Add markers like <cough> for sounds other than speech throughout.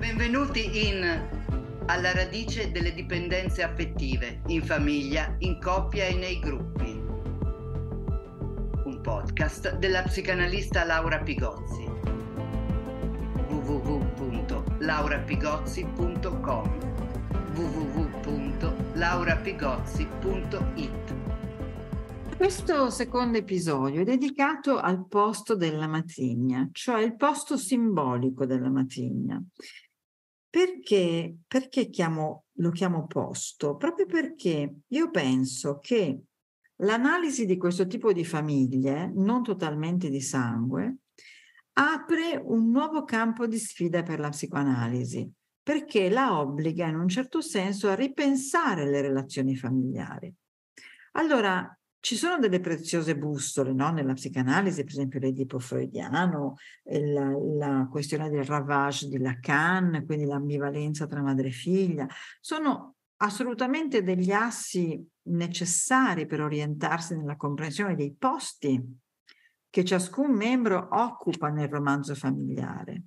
Benvenuti in Alla radice delle dipendenze affettive, in famiglia, in coppia e nei gruppi. Un podcast della psicanalista Laura Pigozzi. www.laurapigozzi.com www.laurapigozzi.it questo secondo episodio è dedicato al posto della mazzigna, cioè il posto simbolico della mazzigna. Perché, perché chiamo, lo chiamo posto? Proprio perché io penso che l'analisi di questo tipo di famiglie, non totalmente di sangue, apre un nuovo campo di sfida per la psicoanalisi, perché la obbliga in un certo senso a ripensare le relazioni familiari. Allora, ci sono delle preziose bustole no? nella psicanalisi, per esempio l'edipo freudiano, la, la, questione del ravage di Lacan, quindi l'ambivalenza tra madre e figlia. Sono assolutamente degli assi necessari per orientarsi nella comprensione dei posti che ciascun membro occupa nel romanzo familiare.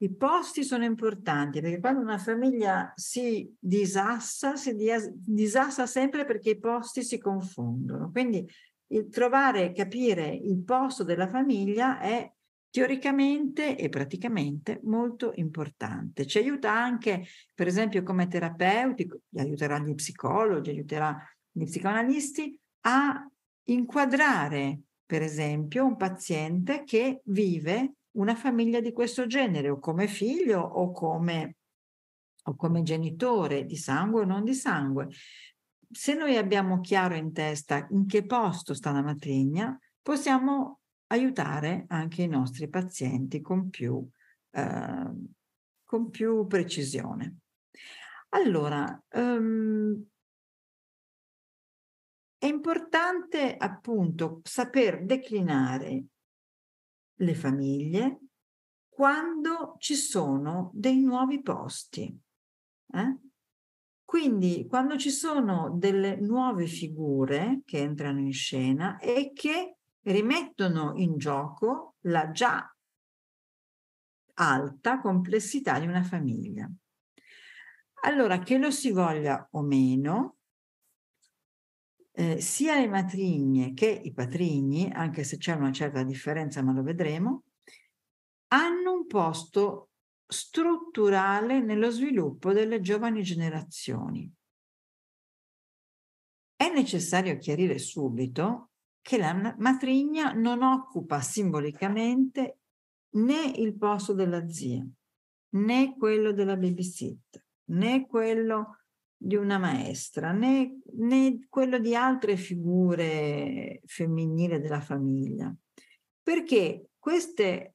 I posti sono importanti perché quando una famiglia si disassa, si disassa sempre perché i posti si confondono. Quindi il trovare, capire il posto della famiglia è teoricamente e praticamente molto importante. Ci aiuta anche, per esempio, come terapeuti, aiuterà gli psicologi, aiuterà gli psicoanalisti a inquadrare, per esempio, un paziente che vive una famiglia di questo genere o come figlio o come, o come genitore di sangue o non di sangue. Se noi abbiamo chiaro in testa in che posto sta la matrigna, possiamo aiutare anche i nostri pazienti con più, eh, con più precisione. Allora, um, è importante appunto saper declinare le famiglie, quando ci sono dei nuovi posti. Eh? Quindi quando ci sono delle nuove figure che entrano in scena e che rimettono in gioco la già alta complessità di una famiglia. Allora, che lo si voglia o meno, eh, sia le matrigne che i patrigni, anche se c'è una certa differenza, ma lo vedremo, hanno un posto strutturale nello sviluppo delle giovani generazioni. È necessario chiarire subito che la matrigna non occupa simbolicamente né il posto della zia, né quello della babysitter, né quello di una maestra né, né quello di altre figure femminili della famiglia. Perché queste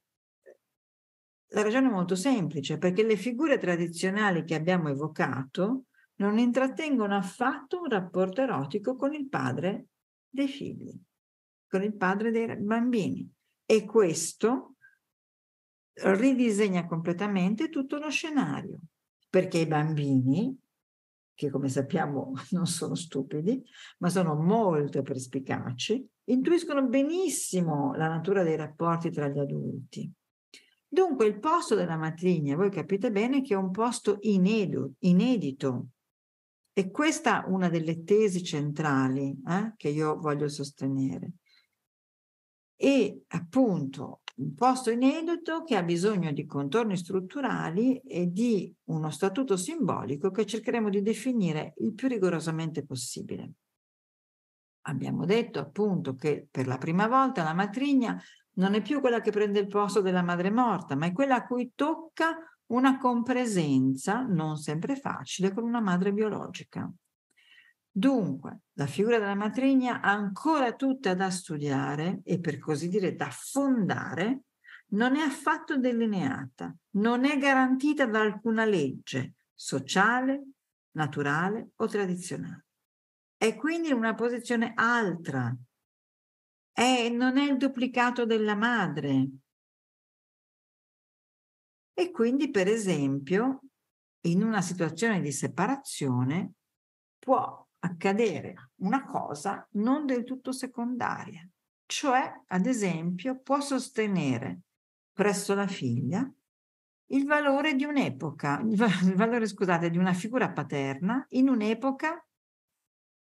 la ragione è molto semplice, perché le figure tradizionali che abbiamo evocato non intrattengono affatto un rapporto erotico con il padre dei figli, con il padre dei bambini. E questo ridisegna completamente tutto lo scenario, perché i bambini che come sappiamo <laughs> non sono stupidi, ma sono molto perspicaci, intuiscono benissimo la natura dei rapporti tra gli adulti. Dunque il posto della matrigna, voi capite bene che è un posto inedo, inedito. E questa è una delle tesi centrali eh, che io voglio sostenere e appunto un posto inedito che ha bisogno di contorni strutturali e di uno statuto simbolico che cercheremo di definire il più rigorosamente possibile. Abbiamo detto appunto che per la prima volta la matrigna non è più quella che prende il posto della madre morta, ma è quella a cui tocca una compresenza non sempre facile con una madre biologica. Dunque, la figura della matrigna ancora tutta da studiare e per così dire da fondare, non è affatto delineata, non è garantita da alcuna legge sociale, naturale o tradizionale. È quindi una posizione altra, è, non è il duplicato della madre. E quindi, per esempio, in una situazione di separazione può accadere una cosa non del tutto secondaria, cioè, ad esempio, può sostenere presso la figlia il valore di un'epoca, il valore, scusate, di una figura paterna in un'epoca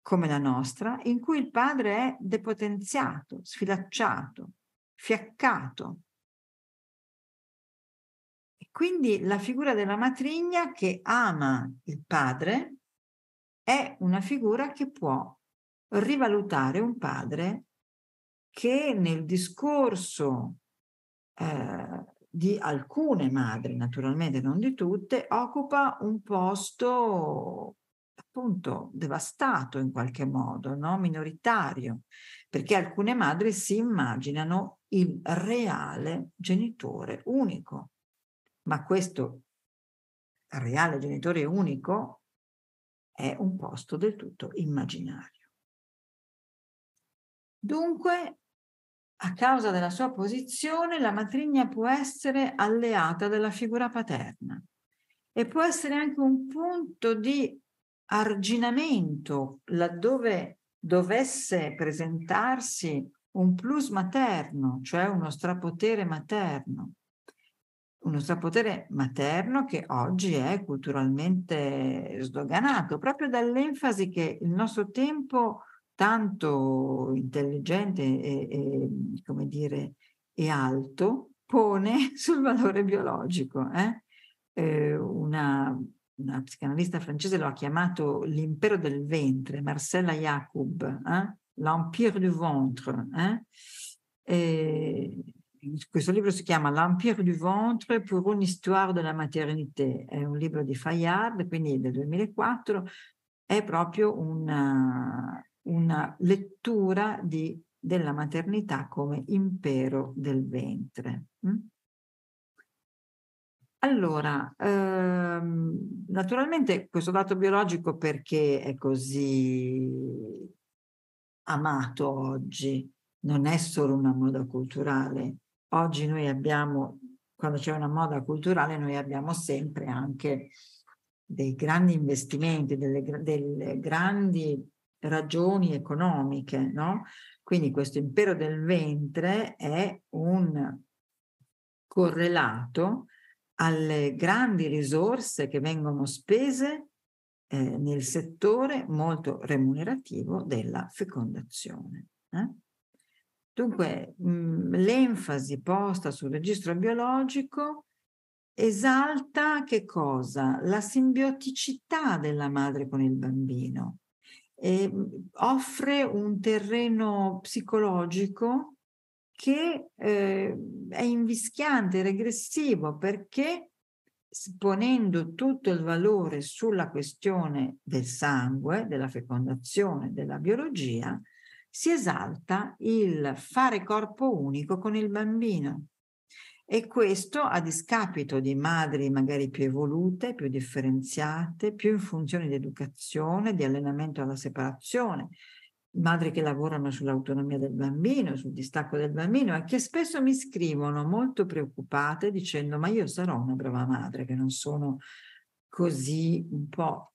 come la nostra, in cui il padre è depotenziato, sfilacciato, fiaccato. quindi la figura della matrigna che ama il padre è una figura che può rivalutare un padre che nel discorso eh, di alcune madri, naturalmente non di tutte, occupa un posto appunto devastato in qualche modo, no? minoritario, perché alcune madri si immaginano il reale genitore unico, ma questo reale genitore unico è un posto del tutto immaginario. Dunque, a causa della sua posizione, la matrigna può essere alleata della figura paterna e può essere anche un punto di arginamento laddove dovesse presentarsi un plus materno, cioè uno strapotere materno uno strapotere materno che oggi è culturalmente sdoganato, proprio dall'enfasi che il nostro tempo tanto intelligente e, e come dire, e alto pone <laughs> sul valore biologico. Eh? Eh, una, una, psicanalista francese lo ha chiamato l'impero del ventre, Marcella Jacob, eh? l'empire du ventre. Eh? questo libro si chiama L'Empire du ventre pour une histoire de la maternité, è un libro di Fayard, quindi del 2004, è proprio una, eh, una lettura di, della maternità come impero del ventre. Mm? Allora, ehm, naturalmente questo dato biologico perché è così amato oggi, non è solo una moda culturale, oggi noi abbiamo, quando c'è una moda culturale, noi abbiamo sempre anche dei grandi investimenti, delle, delle grandi ragioni economiche, no? Quindi questo impero del ventre è un correlato alle grandi risorse che vengono spese eh, nel settore molto remunerativo della fecondazione. Eh? Dunque, mh, mhmm, l'enfasi posta sul registro biologico esalta che cosa? La simbioticità della madre con il bambino. E mhmm, offre un terreno psicologico che eh, è invischiante, regressivo, perché ponendo tutto il valore sulla questione del sangue, della fecondazione, della biologia, si esalta il fare corpo unico con il bambino. E questo a discapito di madri magari più evolute, più differenziate, più in funzione di educazione, di allenamento alla separazione, madri che lavorano sull'autonomia del bambino, sul distacco del bambino e che spesso mi scrivono molto preoccupate dicendo ma io sarò una brava madre che non sono così un po'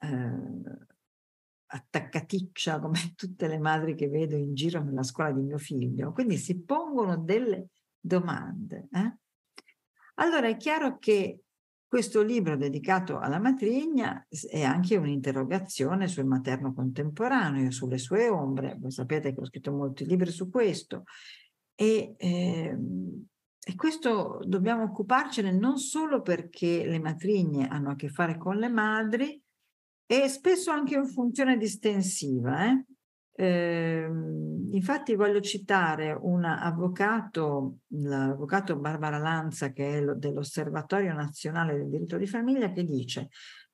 eh, attaccaticcia come <laughs> tutte le madri che vedo in giro nella scuola di mio figlio, quindi si pongono delle domande. Eh? Allora è chiaro che questo libro dedicato alla matrigna è anche un'interrogazione sul materno contemporaneo, sulle sue ombre, voi sapete che ho scritto molti libri su questo, e, eh, e questo dobbiamo occuparcene non solo perché le matrigne hanno a che fare con le madri, e spesso anche in funzione distensiva. Eh? Eh, infatti voglio citare un avvocato, l'avvocato Barbara Lanza, che è dell'Osservatorio Nazionale del Diritto di Famiglia, che dice,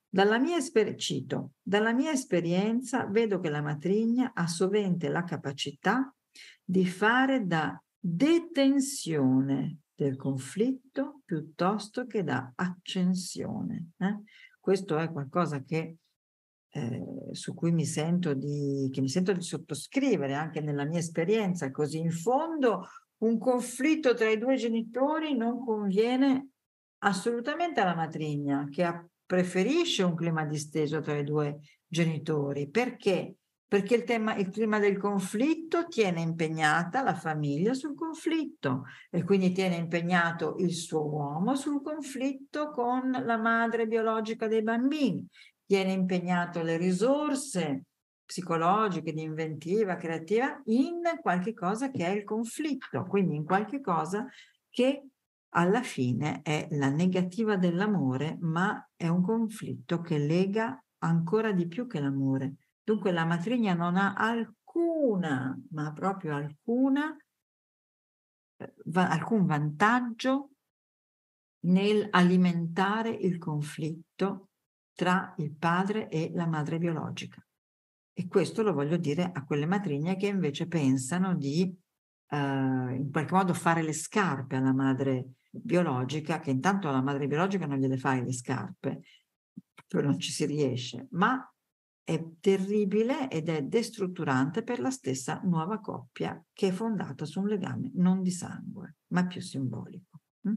dalla mia, esper- cito, dalla mia esperienza vedo che la matrigna ha sovente la capacità di fare da detenzione del conflitto piuttosto che da accensione. Eh? Questo è qualcosa che eh, su cui mi sento, di, mi sento di sottoscrivere anche nella mia esperienza così in fondo un conflitto tra i due genitori non conviene assolutamente alla matrigna che preferisce un clima disteso tra i due genitori perché perché il, tema, il, clima del conflitto tiene impegnata la famiglia sul conflitto e quindi tiene impegnato il suo uomo sul conflitto con la madre biologica dei bambini viene impegnato le risorse psicologiche, di inventiva, creativa, in qualche cosa che è il conflitto, quindi in qualche cosa che alla fine è la negativa dell'amore, ma è un conflitto che lega ancora di più che l'amore. Dunque la matrigna non ha alcuna, ma proprio alcuna, eh, va, alcun vantaggio nel alimentare il conflitto tra il padre e la madre biologica. E questo lo voglio dire a quelle matrigne che invece pensano di eh, in qualche modo fare le scarpe alla madre biologica, che intanto alla madre biologica non gliele fai le scarpe, proprio non ci si riesce, ma è terribile ed è destrutturante per la stessa nuova coppia che è fondata su un legame non di sangue, ma più simbolico. Mm?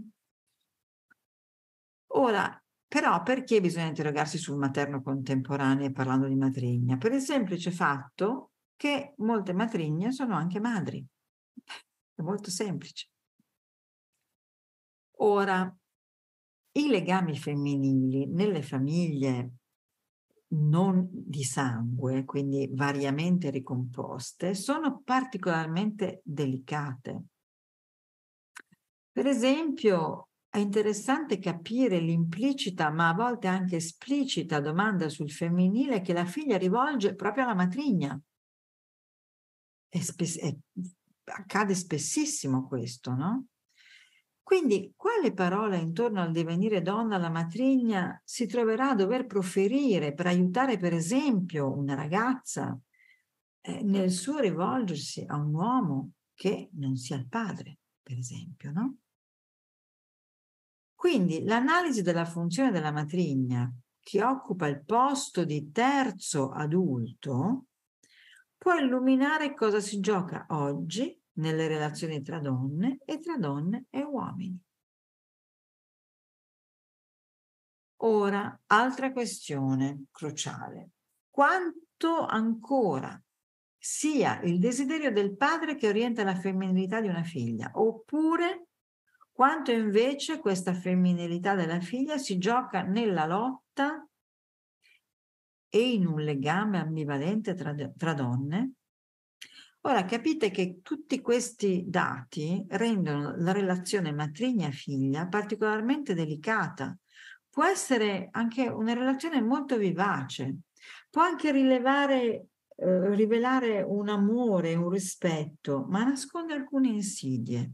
Ora, però perché bisogna interrogarsi sul materno contemporaneo parlando di matrigna? Per il semplice fatto che molte matrigne sono anche madri. È molto semplice. Ora, i legami femminili nelle famiglie non di sangue, quindi variamente ricomposte, sono particolarmente delicate. Per esempio, è interessante capire l'implicita, ma a volte anche esplicita domanda sul femminile che la figlia rivolge proprio alla matrigna. E spes- e accade spessissimo questo, no? Quindi, quale parola intorno al divenire donna la matrigna si troverà a dover proferire per aiutare, per esempio, una ragazza eh, nel suo rivolgersi a un uomo che non sia il padre, per esempio, no? Quindi l'analisi della funzione della matrigna che occupa il posto di terzo adulto può illuminare cosa si gioca oggi nelle relazioni tra donne e tra donne e uomini. Ora, altra questione cruciale. Quanto ancora sia il desiderio del padre che orienta la femminilità di una figlia, oppure quanto invece questa femminilità della figlia si gioca nella lotta e in un legame ambivalente tra, tra donne. Ora capite che tutti questi dati rendono la relazione matrigna-figlia particolarmente delicata. Può essere anche una relazione molto vivace, può anche rilevare eh, rivelare un amore, un rispetto, ma nasconde alcune insidie.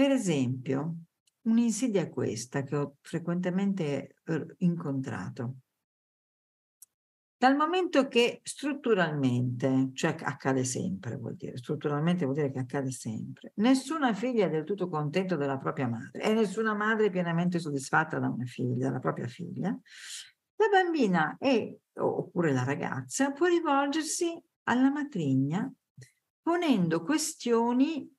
Per esempio, un'insidia questa che ho frequentemente eh, incontrato. Dal momento che strutturalmente, cioè accade sempre, vuol dire, strutturalmente vuol dire che accade sempre, nessuna figlia è del tutto contenta della propria madre e nessuna madre è pienamente soddisfatta da una figlia, dalla propria figlia, la bambina e, oppure la ragazza può rivolgersi alla matrigna ponendo questioni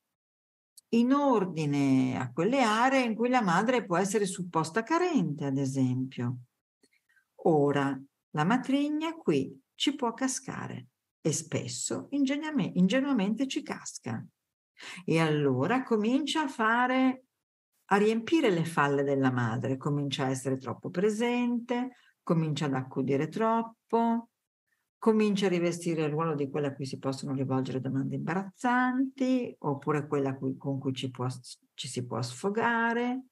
in ordine a quelle aree in cui la madre può essere supposta carente, ad esempio. Ora, la matrigna qui ci può cascare e spesso ingenuamente, ingenuamente ci casca. E allora comincia a fare, a riempire le falle della madre, comincia a essere troppo presente, comincia ad accudire troppo, comincia a rivestire il ruolo di quella a cui si possono rivolgere domande imbarazzanti oppure quella con cui ci, può, ci, si può sfogare,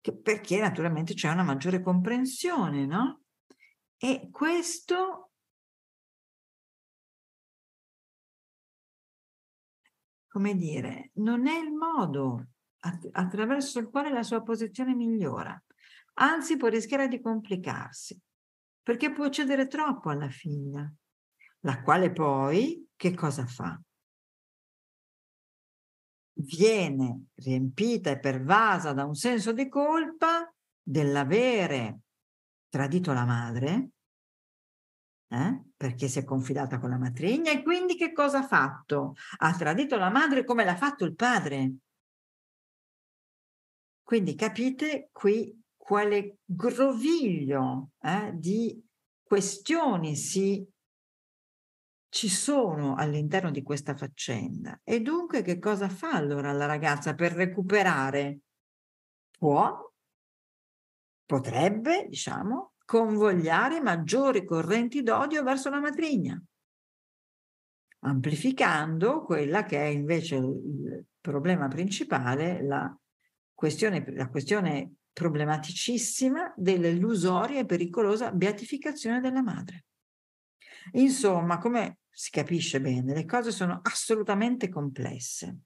che, perché naturalmente c'è una maggiore comprensione, no? E questo come dire, non è il modo attraverso il quale la sua posizione migliora, anzi può rischiare di complicarsi, perché può cedere troppo alla figlia, la quale poi che cosa fa? Viene riempita e pervasa da un senso di colpa dell'avere tradito la madre, eh? perché si è confidata con la matrigna e quindi che cosa ha fatto? Ha tradito la madre come l'ha fatto il padre. Quindi capite qui quale groviglio eh, di questioni si ci sono all'interno di questa faccenda. E dunque che cosa fa allora la ragazza per recuperare? Può, potrebbe, diciamo, convogliare maggiori correnti d'odio verso la matrigna, amplificando quella che è invece il problema principale, la questione, la questione problematicissima dell'illusoria e pericolosa beatificazione della madre. Insomma, come si capisce bene, le cose sono assolutamente complesse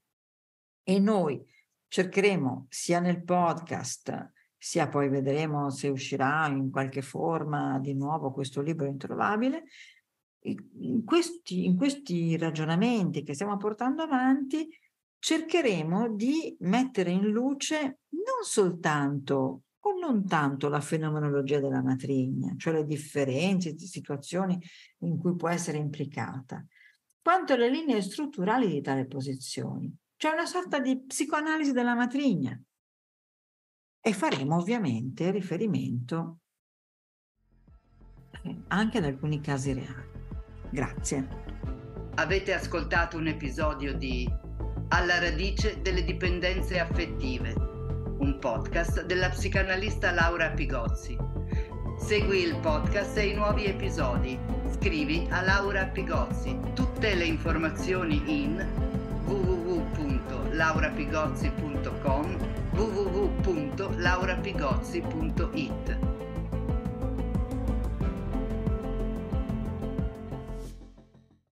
e noi cercheremo sia nel podcast, sia poi vedremo se uscirà in qualche forma di nuovo questo libro introvabile, in questi, in questi ragionamenti che stiamo portando avanti cercheremo di mettere in luce non soltanto con non tanto la fenomenologia della matrigna, cioè le differenze, situazioni in cui può essere implicata, quanto le linee strutturali di tale posizione, C'è una sorta di psicoanalisi della matrigna. E faremo ovviamente riferimento eh, anche ad alcuni casi reali. Grazie. Avete ascoltato un episodio di Alla radice delle dipendenze affettive un podcast della psicanalista Laura Pigozzi. Segui il podcast e i nuovi episodi. Scrivi a Laura Pigozzi. Tutte le informazioni in www.laurapigozzi.com www.laurapigozzi.it